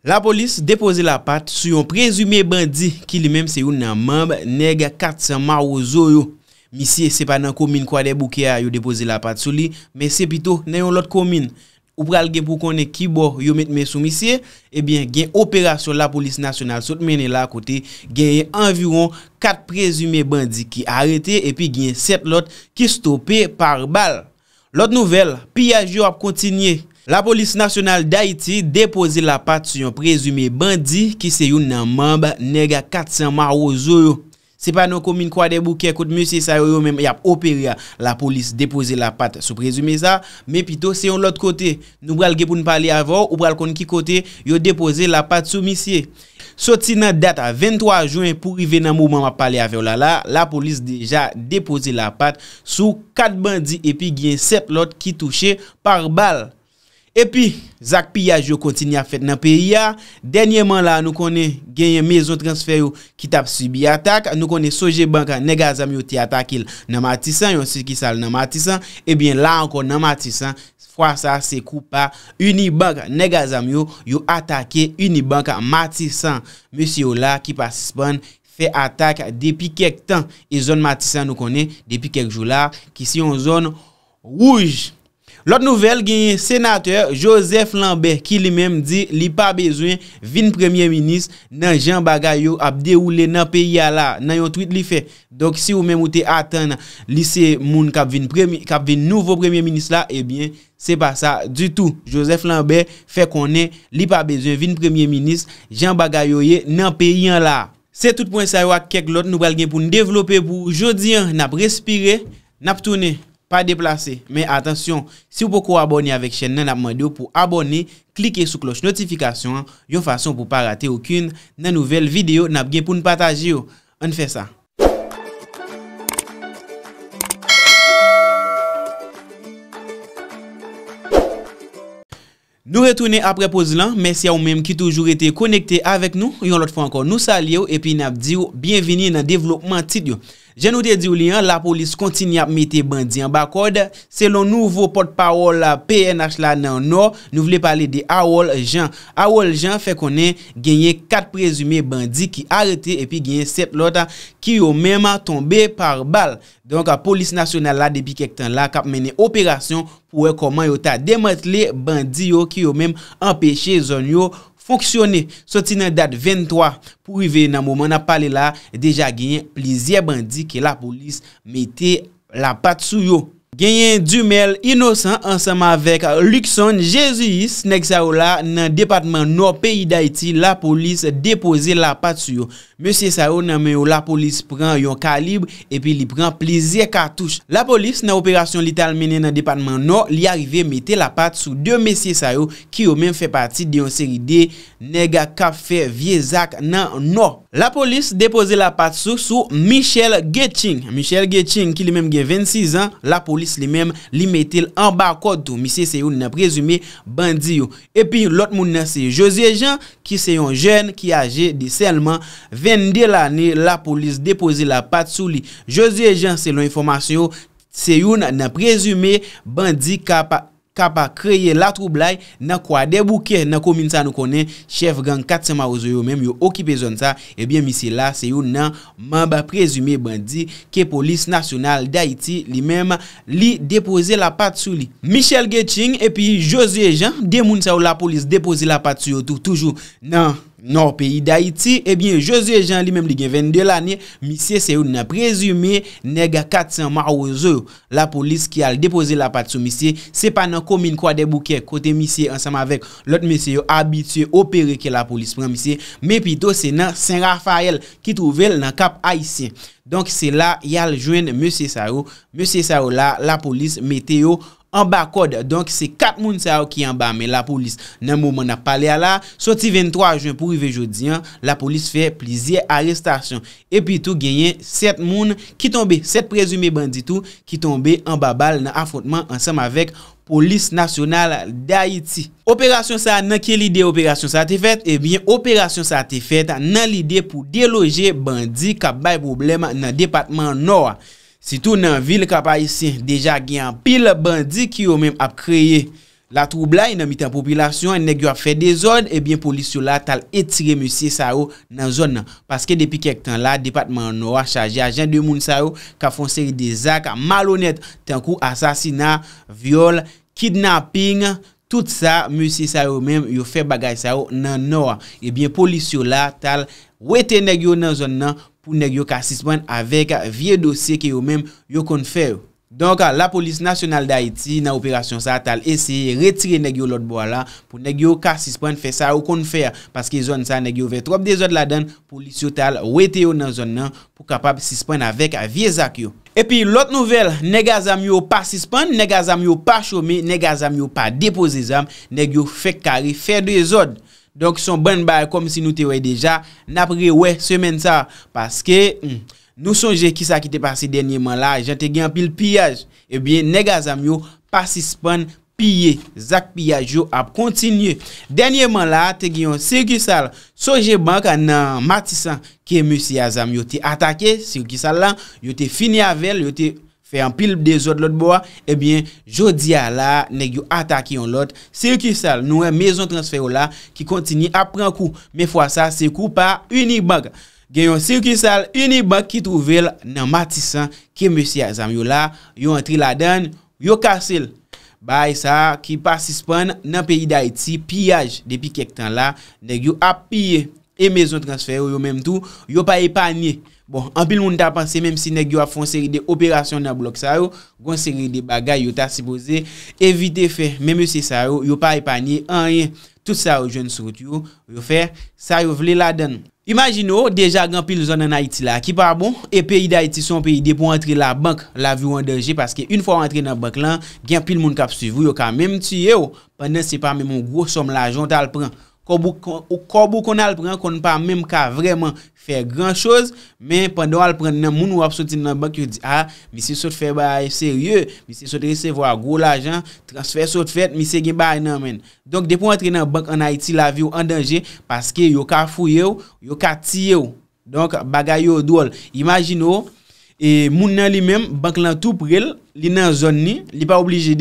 La polis depoze la pat sou yon prezume bandi ki li mem se yon nan mamb neg 400 ma ou zo yo. Misye se pa nan komine kwa de bouke a yon depoze la pat sou li, men se pito nan yon lot komine. Ou pral gen pou konen ki bo yon metme sou misye, ebyen gen operasyon la polis nasyonal sot mene la kote, gen yon environ 4 prezume bandi ki arete, epi gen 7 lot ki stope par bal. Lot nouvel, piyaj yo ap kontinye, La polis nasyonal da iti depoze la pat sou yon prezume bandi ki se yon nan mamba nega 400 mar non ou zo yo. Se pa nou komin kwa debu ki ekot monsye sa yo yo menm yap operia la polis depoze la pat sou prezume za, men pito se yon lot kote. Nou bral ge pou nou pale avon ou bral kon ki kote yo depoze la pat sou misye. Soti nan data 23 juen pou rive nan mou mamba pale avon la la, la polis deja depoze la pat sou 4 bandi epi gen 7 lot ki touche par bal. Epi, Zak Piyaj yo kontinye a fet nan periya. Denye man la nou konen genye mezo transfer yo ki tap subi atak. Nou konen Soje Banka Negazamyo ti atakil nan Matisan. Yon si ki sal nan Matisan. Ebyen la ankon nan Matisan. Fwa sa se kupa. Unibank Negazamyo yo atake unibank Matisan. Monsi yo la ki pasispan. Fe atak depi kek tan. E zon Matisan nou konen depi kek jou la. Ki si yon zon rouj. Lot nouvel genye senateur Joseph Lambert ki li menm di li pa bezwen vin premye minis nan Jean Bagayou ap de oule nan peyi ala nan yon tweet li fe. Donk si ou menm ou te atan nan lise moun kap vin nouvo premye minis la, ebyen eh se pa sa du tout. Joseph Lambert fe konen li pa bezwen vin premye minis Jean Bagayou ye nan peyi ala. Se tout point sa yo ak kek lot nouvel genye pou nou devlope pou jodi nan ap respire, nan ap tone. Pa deplase, men atensyon, si ou pokou abone avek chen nan ap mwede ou pou abone, klike sou kloche notifikasyon, yon fason pou pa rate okun nan nouvel videyo nan ap gen pou nou pataje yo. An fe sa. Nou retoune ap repoz lan, mersi a ou menm ki toujou rete konekte avek nou, yon lot fwa ankon nou salye ou epi nan ap diyo bienvenye nan devlopman tit yo. Je nou te di ou li an, la polis kontini ap mette bandi an bakod. Se lon nouvo potpawol PNH la nan nou, nou vle pale de Awol Jean. Awol Jean fe konen genye kat prezume bandi ki arete epi genye set lota ki yo menma tombe par bal. Don ka polis nasyonal la depi kek tan la kap mene operasyon pou e koman yo ta demantle bandi yo ki yo menma empeshe zon yo Fonksyonè, soti nan dat 23 pou rive nan mouman na pale la, deja gen plizye bandi ke la polis mete la pat sou yo. Genyen Dumel Innocent ansama vek Luxon Jezuis Nek sa ou la nan depatman nou peyi da iti La polis depoze la pat su yo Mesye sa ou nan men yo la polis pran yon kalib Epi li pran plizye katouche La polis nan operasyon lital menen nan depatman nou Li arrive mette la pat sou de mesye sa ou Ki yo men fe pati de yon seri de Nega Kafe Viezak nan nou La polis depoze la pat sou sou Michel Getsching Michel Getsching ki li menm gen 26 an La polis depoze la pat sou Sè yon nan prezume bandi yo. E pi lout moun nan se Josie Jean ki se yon jen ki age di selman. Vende l ane la polis depoze la pat sou li. Josie Jean se yon nan prezume bandi kap... Kapa kreye la troublai na kwa debouke na kominta nou konen, chef gang katema ouzo yo menm yo oki pezon sa, ebyen eh misi la se yo nan mamba prezume bandi ke polis nasyonal da iti li menm li depoze la pat sou li. Michel Getsing epi Josie Jean demoun sa ou la polis depoze la pat sou yo toujou nan... Nor peyi da iti, ebyen, eh jose jan li menm li gen 22 lani, misye se ou nan prezume, nega 400 marwese ou, la polis ki al depoze la pat sou misye, se pa nan komine kwa debouke, kote misye ansama vek lot misye yo abitye operi ke la polis pran misye, me pito se nan Saint Raphael, ki trouvel nan kap Aisyen. Donk se la, yal jwen monsye sa ou, monsye sa ou la, la polis mete yo An ba kode, donk se kat moun sa ou ki an ba, men la polis nan mouman ap pale ala. Soti 23 juan pou rive jodi an, la polis fe plizye arrestasyon. Epi tou genyen 7 moun ki tombe, 7 prezume bandi tou ki tombe an ba bal nan afotman ansam avek polis nasyonal da iti. Operasyon sa nan ke li de operasyon sa te fet? Eh Ebyen operasyon sa te fet nan li de pou deloje bandi kap bay problem nan departman nor an. Si tou nan vil kapay si, deja gen pil bandi ki yo men ap kreye. La troubla yon nan mitan popilasyon, nek yo ap fe de zon, ebyen polisyon la tal etire musye sa yo nan zon nan. Paske depi kek tan la, depatman noa chaje ajen de moun sa yo, ka fon seri de zak, ka malonet, tenkou asasina, viol, kidnapping, tout sa, musye sa yo men yo fe bagay sa yo nan noa. Ebyen polisyon la tal etire. Wete negyo nan zon nan pou negyo ka sispon avèk vie dosye ki yo mèm yo konfer. Donk la polis nasyonal da Haiti nan operasyon sa tal ese retire negyo lot bo ala pou negyo ka sispon fè sa yo konfer. Paske zon sa negyo ve trop de zon la dan, polis yo tal wete yo nan zon nan pou kapap sispon avèk vie zak yo. E pi lot nouvel, negyo azam yo pa sispon, negyo azam yo pa chome, negyo azam yo pa depoze zam, negyo fek kari fè de zon nan. Donk son ban baye kom si nou te wey deja, napre wey semen sa. Paske hmm, nou sonje ki sa ki te pasi denye man la, jan te gen apil piyaj. Ebyen neg azam yo pasi span piye, zak piyaj yo ap kontinye. Denye man la te gen yon sirkisal, sonje banka nan matisan ke musi azam yo te atake, sirkisal lan, yo te fini avel, yo te... Fè an pil de zot lot bo a, ebyen, jodi a la, nek yo atak yon lot, sirkisal nou e mezon transfer yo la ki kontini ap pran kou. Me fwa sa, se kou pa Unibank. Gè yon sirkisal Unibank ki trouvel nan matisan ke M. Azam yo la, yo entri la dan, yo kase l. Bay sa ki pasispan nan peyi d'Aiti, piyaj depi kek tan la, nek yo ap piye. e mezon transfer yo menm tou, yo pa epanye. Bon, an pil moun ta panse, menm si nek yo a fon seri de operasyon nan blok sa yo, gon seri de bagay yo ta sipose, evite fe, menm si sa yo, yo pa epanye, anye, tout sa yo joun srout yo, yo fe, sa yo vle la den. Imagino, deja gan pil zon nan Haiti la, ki par bon, e peyi de Haiti son peyi de pou entre la bank la vu an derje, paske un fwa entre nan bank lan, gen pil moun kap suyvou yo, yo ka menm tiye yo, penen se pa men moun gwo som la jont al pren, Koubou kon al pren kon pa mèm ka vreman fè gran chòz, mèm pandou al pren nan moun wap soti nan bank yo di, a, ah, misi sot fè baye seryè, misi sot resevwa gwo la jan, transfer sot fèt, misi gen baye nan men. Donk depo antre nan bank an Haiti la viw an danje, paske yo ka fuyèw, yo ka tiyèw, donk bagay yo dòl. Imagine yo, E moun nan li men, bank lan tou prel, li nan zon li, li pa oblige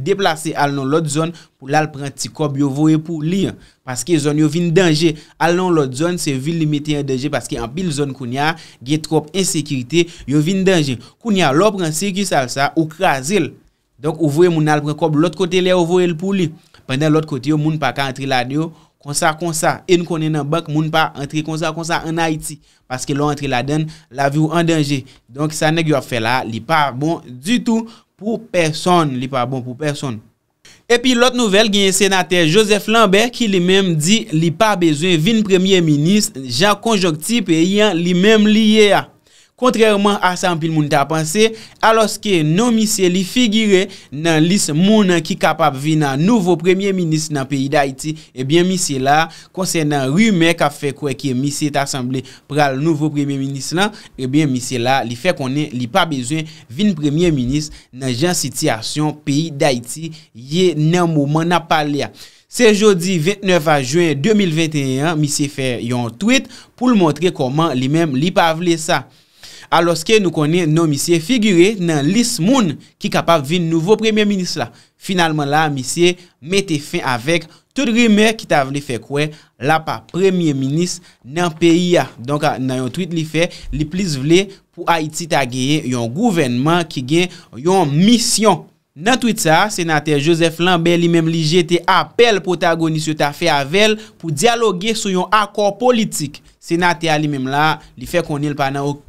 deplase al nan lot zon pou la al pren ti kob yo vore pou li. Paske zon yo vin denje, al nan lot zon se vil li meten denje paske an pil zon koun ya, ge trop insekirite, yo vin denje. Koun ya, lo pren seki sal sa, ou kras el. Donk ou vore moun al pren kob, lot kote le ou vore pou li. Pendan lot kote yo, moun pa ka antri la diyo. Kon sa kon sa, en kon en an bak moun pa entri kon sa kon sa an Haiti. Paske lò entri la den, la viw an denje. Donk sa nek yo fe la, li pa bon du tout pou person, li pa bon pou person. E pi lot nouvel genye senate Joseph Lambert ki li mem di li pa bezwen vin premier minis, jan konjoktip e yon li mem liye a. Kontrèrman asampil moun ta panse, aloske nou misye li figyre nan lis moun an ki kapap vi nan nouvo premye minis nan peyi da iti, ebyen misye la konsen nan rume ka fe kwe ki misye ta asamble pral nouvo premye minis lan, ebyen misye la li fe konen li pa bezwen vin premye minis nan jan siti asyon peyi da iti ye nan mouman na palea. Se jodi 29 a juen 2021, misye fe yon tweet pou l montre koman li mem li pa vle sa. aloske nou konen nou misye figyre nan lis moun ki kapav vin nouvo premye minis la. Finalman la, misye mette fin avek tout rime ki ta vle fekwe la pa premye minis nan peyi ya. Donk nan yon tweet li fek, li plis vle pou Haiti ta geye yon gouvenman ki gen yon misyon. Nan tweet sa, senate Joseph Lambert li menm li jete apel potagonis yo ta fe avel pou diyaloge sou yon akor politik. Senate a li menm la, li fek konen l panan ok.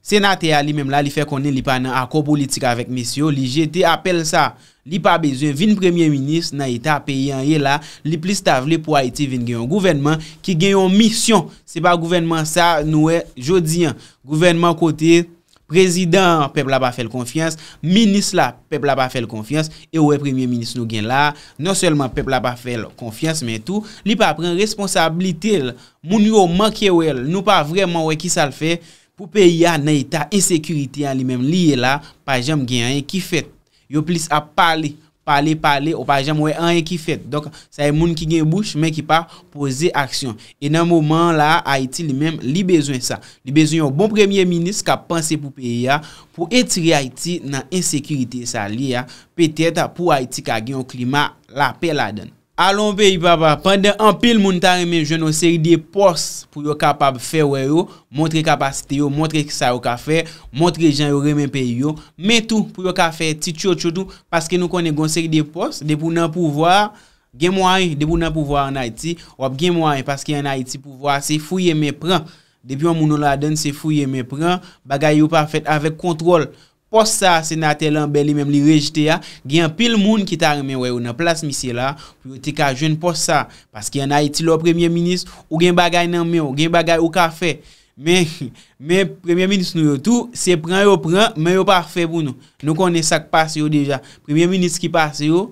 Senate a li mem la li fe konen li pa nan akopolitik avek mesyo Li jete apel sa Li pa beze vin premye minis na ita peyi an ye la Li plis ta vle pou Haiti vin genyon gouvenman Ki genyon misyon Se pa gouvenman sa nou e jodi an Gouvenman kote... prezident, pep la pa fel konfians, minis la, pep la pa fel konfians, e wè premier minis nou gen la, non selman pep la pa fel konfians, men tout, li pa pren responsabilite, moun yo manke wè, nou pa vreman wè ki sal fe, pou pe ya na ita, insekurite an li men, li e la, pa jam gen, ki fet, yo plis ap pali, pale pale ou pa jam wè an yè ki fèt. Donk sa yè moun ki gen bouch men ki pa pose aksyon. E nan mouman la Haiti li mèm li bezwen sa. Li bezwen yon bon premier ministre ka panse pou peyi ya pou etire Haiti nan insekiritè sa li ya. Petèt pou Haiti ka gen yon klima la pey la dene. Alon pe yi papa, pande an pil moun ta reme jwennon seri de pos pou yo kapab fe we yo, montre kapasite yo, montre ki sa yo ka fe, montre jen yo reme pe yo, men tou pou yo ka fe tit chot chotou, paske nou konen goun seri de pos, depou nan pouvoar, gen mwany, depou nan pouvoar an Haiti, wap gen mwany paske an Haiti pouvoar se fouye me pran, depi yon mounon la den se fouye me pran, bagay yo pa fet avèk kontrol. Po sa senate lan beli menm li rejte ya, gen pil moun ki ta remen weyo nan plas misye la, pou te ka jwen po sa. Paske yon a iti lo Premier Minis, ou gen bagay nan men, ou gen bagay ou ka fe. Men, men Premier Minis nou yo tou, se pren yo pren, men yo pa fe pou nou. Nou konen sa ki pase yo deja. Premier Minis ki pase yo,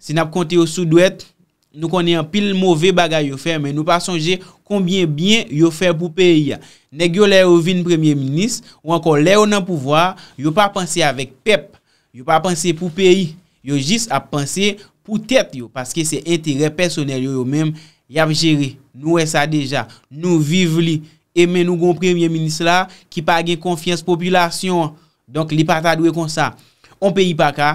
se nap konti yo sou dwet, Nou konè yon pil mouvè bagay yo fè, men nou pa sonjè konbyen byen yo fè pou peyi. Nè gyo lè yo vin premier-ministre, ou ankon lè yo nan pouvoar, yo pa pansè avèk pep, yo pa pansè pou peyi, yo jis ap pansè pou tèt yo, paske se entere personèl yo yo menm, yam jere, nou wè sa deja, nou viv li, e men nou gon premier-ministre la, ki pa gen konfians populasyon, donk li pata dwe kon sa. On peyi pa ka,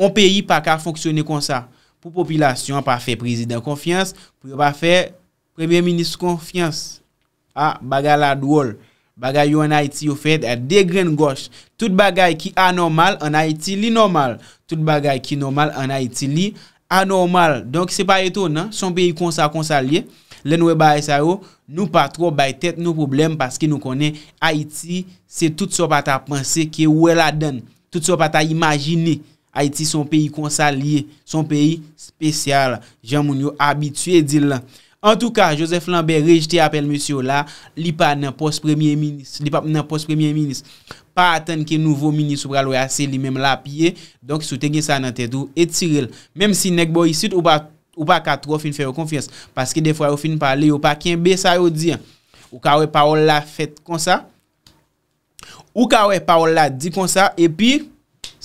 on peyi pa ka fonksyonè kon sa. Pou popilasyon pa fe prezident konfians, pou yo pa fe premye minis konfians. A bagay la dwol, bagay yo an Haiti yo fed e degren goch. Tout bagay ki anormal, an Haiti li anormal. Tout bagay ki anormal, an Haiti li anormal. Donk se pa eto nan, son peyi konsa konsa liye. Len we ba esa yo, nou pa tro bay tet nou problem, paske nou konen Haiti se tout so pa ta pense ki ouwe la den. Tout so pa ta imajini. Ha iti son peyi konsalye, son peyi spesyal. Jan moun yo abitue dil la. En tou ka, Josef Lambert rejite apel monsi yo la, li pa nan pos premye minis, li pa nan pos premye minis, pa aten ke nouvo minis ou praloyase li mem la piye, donk sou te gen sa nan tèdou etirel. Mem si nek bo yisit ou pa katro ou fin fè yo konfians, paske defwa ou fin pale yo pa kenbe sa yo di. Ou ka we pa ou la fèt kon sa, ou ka we pa ou la di kon sa, epi,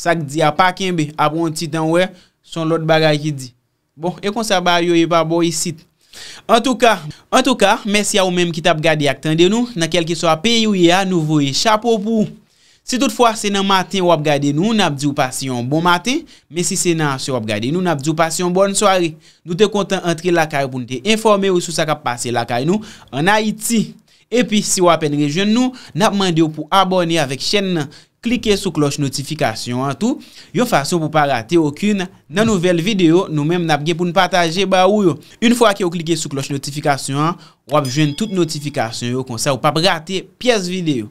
Sak di apakinbe, apon titan we, son lot bagay ki di. Bon, ekon sa baryo e pa bo yisit. E en tout ka, en tout ka, mersi ya ou menm ki tap gade ak tende nou, na kel ki so apen yu ya, nou voye chapo pou ou. Si tout fwa se nan maten wap gade nou, nap di ou pasyon bon maten, men si se nan se wap gade nou, nap di ou pasyon bon soare. Nou te kontan entri lakay pou nou te informe ou sou sa kap pase lakay nou an Haiti. E pi si wapen rejen nou, nap mande ou pou abone avek chen nan, Klike sou kloche notifikasyon an tou. Yo fasyon pou pa rate okun nan nouvel video nou menm napge pou nou pataje ba ou yo. Un fwa ki yo klike sou kloche notifikasyon an, wap jwen tout notifikasyon yo konsa ou pa prate piyes video.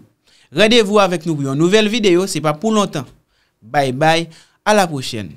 Radevou avèk nou biyon nouvel video, se pa pou lontan. Bay bay, a la pochen.